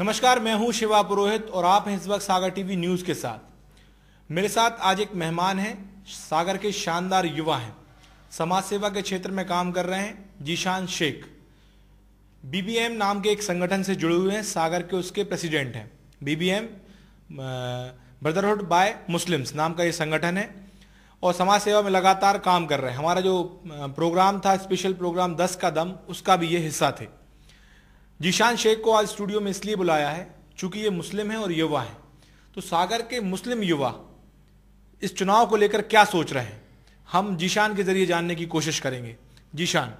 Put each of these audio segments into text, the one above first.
नमस्कार मैं हूं शिवा पुरोहित और आप हैं इस वक्त सागर टीवी न्यूज के साथ मेरे साथ आज एक मेहमान हैं सागर के शानदार युवा हैं समाज सेवा के क्षेत्र में काम कर रहे हैं जीशान शेख बीबीएम नाम के एक संगठन से जुड़े हुए हैं सागर के उसके प्रेसिडेंट हैं बीबीएम ब्रदरहुड बाय मुस्लिम्स नाम का ये संगठन है और समाज सेवा में लगातार काम कर रहे हैं हमारा जो प्रोग्राम था स्पेशल प्रोग्राम दस का दम उसका भी ये हिस्सा थे जीशान शेख को आज स्टूडियो में इसलिए बुलाया है चूंकि ये मुस्लिम है और युवा है तो सागर के मुस्लिम युवा इस चुनाव को लेकर क्या सोच रहे हैं हम जीशान के जरिए जानने की कोशिश करेंगे जीशान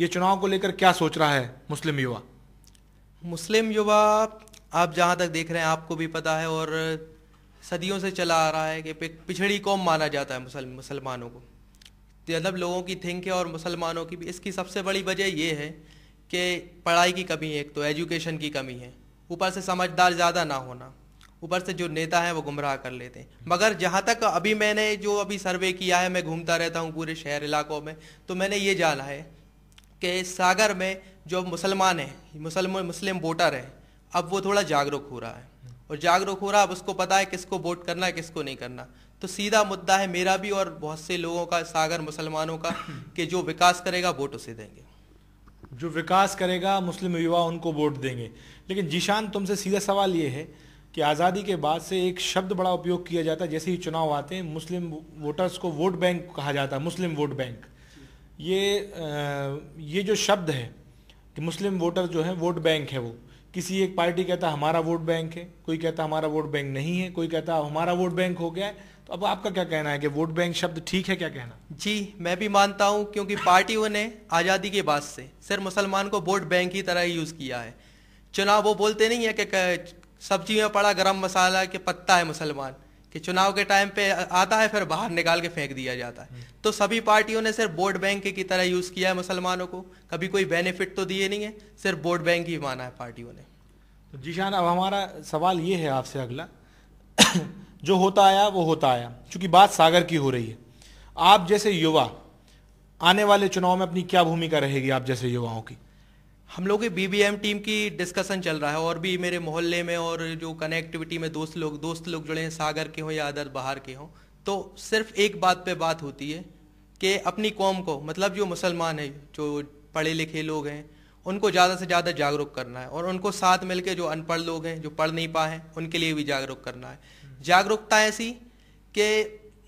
ये चुनाव को लेकर क्या सोच रहा है मुस्लिम युवा मुस्लिम युवा आप जहाँ तक देख रहे हैं आपको भी पता है और सदियों से चला आ रहा है कि पिछड़ी कौम माना जाता है मुसल मुसलमानों को मतलब लोगों की थिंक है और मुसलमानों की भी इसकी सबसे बड़ी वजह यह है कि पढ़ाई की कमी एक तो एजुकेशन की कमी है ऊपर से समझदार ज़्यादा ना होना ऊपर से जो नेता हैं वो गुमराह कर लेते हैं मगर जहाँ तक अभी मैंने जो अभी सर्वे किया है मैं घूमता रहता हूँ पूरे शहर इलाकों में तो मैंने ये जाना है कि सागर में जो मुसलमान हैं मुसलम मुस्लिम वोटर हैं अब वो थोड़ा जागरूक हो रहा है और जागरूक हो रहा अब उसको पता है किसको वोट करना है किसको नहीं करना तो सीधा मुद्दा है मेरा भी और बहुत से लोगों का सागर मुसलमानों का कि जो विकास करेगा वोट उसे देंगे जो विकास करेगा मुस्लिम युवा उनको वोट देंगे लेकिन जीशान तुमसे सीधा सवाल ये है कि आज़ादी के बाद से एक शब्द बड़ा उपयोग किया जाता है जैसे ही चुनाव आते हैं मुस्लिम वोटर्स को वोट बैंक कहा जाता है मुस्लिम वोट बैंक ये ये जो शब्द है कि मुस्लिम वोटर जो है वोट बैंक है वो किसी एक पार्टी कहता हमारा वोट बैंक है कोई कहता हमारा वोट बैंक नहीं है कोई कहता हमारा वोट बैंक हो गया है तो अब आपका क्या कहना है कि वोट बैंक शब्द ठीक है क्या कहना जी मैं भी मानता हूँ क्योंकि पार्टियों ने आज़ादी के बाद से सिर्फ मुसलमान को वोट बैंक की तरह ही यूज़ किया है चुनाव वो बोलते नहीं है कि सब्जी में पड़ा गर्म मसाला के पत्ता है मुसलमान कि चुनाव के टाइम पे आता है फिर बाहर निकाल के फेंक दिया जाता है तो सभी पार्टियों ने सिर्फ वोट बैंक की तरह यूज किया है मुसलमानों को कभी कोई बेनिफिट तो दिए नहीं है सिर्फ वोट बैंक ही माना है पार्टियों ने तो जीशान अब हमारा सवाल ये है आपसे अगला जो होता आया वो होता आया क्योंकि बात सागर की हो रही है आप जैसे युवा आने वाले चुनाव में अपनी क्या भूमिका रहेगी आप जैसे युवाओं की हम लोग की एम टीम की डिस्कशन चल रहा है और भी मेरे मोहल्ले में और जो कनेक्टिविटी में दोस्त लोग दोस्त लोग जुड़े हैं सागर के हों या अदर बाहर के हों तो सिर्फ एक बात पे बात होती है कि अपनी कौम को मतलब जो मुसलमान है जो पढ़े लिखे लोग हैं उनको ज़्यादा से ज़्यादा जागरूक करना है और उनको साथ मिल जो अनपढ़ लोग हैं जो पढ़ नहीं पाए हैं उनके लिए भी जागरूक करना है जागरूकता ऐसी कि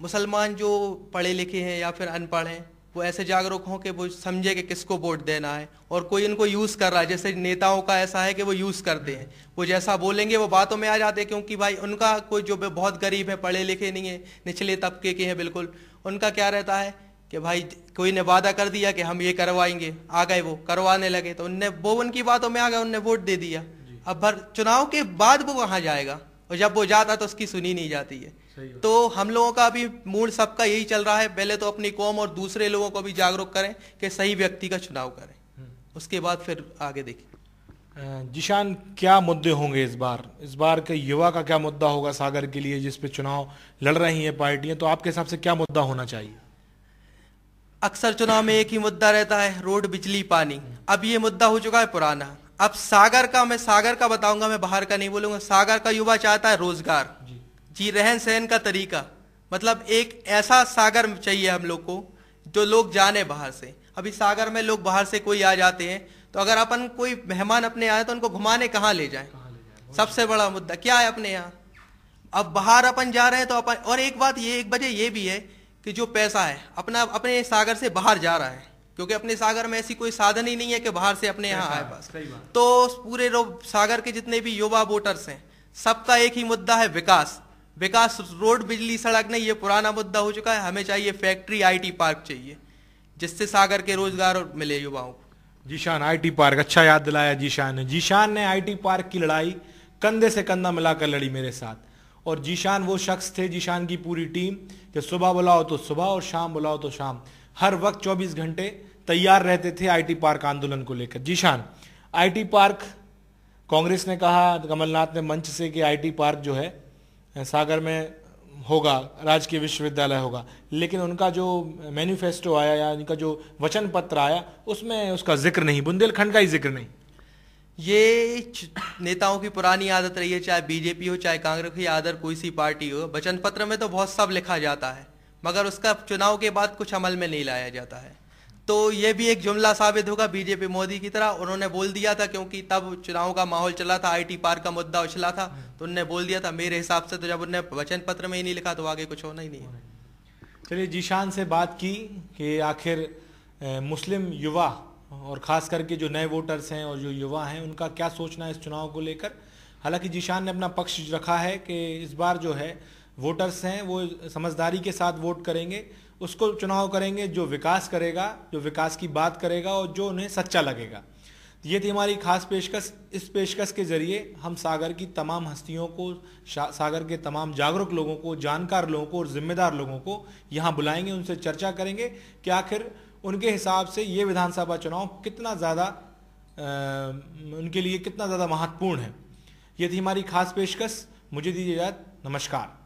मुसलमान जो पढ़े लिखे हैं या फिर अनपढ़ हैं वो ऐसे जागरूक हों कि वो समझे कि किसको वोट देना है और कोई इनको यूज़ कर रहा है जैसे नेताओं का ऐसा है कि वो यूज़ करते हैं वो जैसा बोलेंगे वो बातों में आ जाते हैं क्योंकि भाई उनका कोई जो बहुत गरीब है पढ़े लिखे नहीं है निचले तबके के हैं बिल्कुल उनका क्या रहता है कि भाई कोई ने वादा कर दिया कि हम ये करवाएंगे आ गए वो करवाने लगे तो उनने वो उनकी बातों में आ गए उनने वोट दे दिया अब भर चुनाव के बाद वो कहाँ जाएगा और जब वो जाता तो उसकी सुनी नहीं जाती है तो हम लोगों का अभी मूड सबका यही चल रहा है पहले तो अपनी कौम और दूसरे लोगों को भी जागरूक करें कि सही व्यक्ति का चुनाव करें हम्म। उसके बाद फिर आगे देखें जिशान क्या मुद्दे होंगे इस बार इस बार के युवा का क्या मुद्दा होगा सागर के लिए जिस पे चुनाव लड़ रही हैं पार्टियां तो आपके हिसाब से क्या मुद्दा होना चाहिए अक्सर चुनाव में एक ही मुद्दा रहता है रोड बिजली पानी हम्म। अब ये मुद्दा हो चुका है पुराना अब सागर का मैं सागर का बताऊंगा मैं बाहर का नहीं बोलूंगा सागर का युवा चाहता है रोजगार जी रहन सहन का तरीका मतलब एक ऐसा सागर चाहिए हम लोग को जो लोग जाने बाहर से अभी सागर में लोग बाहर से कोई आ जाते हैं तो अगर अपन कोई मेहमान अपने आए तो उनको घुमाने कहाँ ले जाए सबसे बड़ा मुद्दा क्या है अपने यहाँ अब बाहर अपन जा रहे हैं तो अपन और एक बात ये एक वजह ये भी है कि जो पैसा है अपना अपने सागर से बाहर जा रहा है क्योंकि अपने सागर में ऐसी कोई साधन ही नहीं है कि बाहर से अपने यहाँ आए पास तो पूरे सागर के जितने भी युवा वोटर्स हैं सबका एक ही मुद्दा है विकास विकास रोड बिजली सड़क नहीं ये पुराना मुद्दा हो चुका है हमें चाहिए फैक्ट्री आईटी पार्क चाहिए जिससे सागर के रोजगार मिले युवाओं को जीशान आईटी पार्क अच्छा याद दिलाया जीशान ने जीशान ने आईटी पार्क की लड़ाई कंधे से कंधा मिलाकर लड़ी मेरे साथ और जीशान वो शख्स थे जीशान की पूरी टीम कि सुबह बुलाओ तो सुबह और शाम बुलाओ तो शाम हर वक्त 24 घंटे तैयार रहते थे आईटी पार्क आंदोलन को लेकर जीशान आईटी पार्क कांग्रेस ने कहा कमलनाथ ने मंच से कि आईटी पार्क जो है सागर में होगा राजकीय विश्वविद्यालय होगा लेकिन उनका जो मैनिफेस्टो आया या उनका जो वचन पत्र आया उसमें उसका जिक्र नहीं बुंदेलखंड का ही जिक्र नहीं ये नेताओं की पुरानी आदत रही है चाहे बीजेपी हो चाहे कांग्रेस या अदर कोई सी पार्टी हो वचन पत्र में तो बहुत सब लिखा जाता है मगर उसका चुनाव के बाद कुछ अमल में नहीं लाया जाता है तो ये भी एक जुमला साबित होगा बीजेपी मोदी की तरह उन्होंने बोल दिया था क्योंकि तब चुनाव का माहौल चला था आईटी पार्क का मुद्दा उछला था तो उनने बोल दिया था मेरे हिसाब से तो जब उनने वचन पत्र में ही नहीं लिखा तो आगे कुछ होना ही नहीं चलिए जीशान से बात की कि आखिर मुस्लिम युवा और ख़ास करके जो नए वोटर्स हैं और जो युवा हैं उनका क्या सोचना है इस चुनाव को लेकर हालांकि जीशान ने अपना पक्ष रखा है कि इस बार जो है वोटर्स हैं वो समझदारी के साथ वोट करेंगे उसको चुनाव करेंगे जो विकास करेगा जो विकास की बात करेगा और जो उन्हें सच्चा लगेगा ये थी हमारी खास पेशकश इस पेशकश के ज़रिए हम सागर की तमाम हस्तियों को सागर के तमाम जागरूक लोगों को जानकार लोगों को और ज़िम्मेदार लोगों को यहाँ बुलाएंगे उनसे चर्चा करेंगे कि आखिर उनके हिसाब से ये विधानसभा चुनाव कितना ज़्यादा उनके लिए कितना ज़्यादा महत्वपूर्ण है ये थी हमारी खास पेशकश मुझे दीजिए याद नमस्कार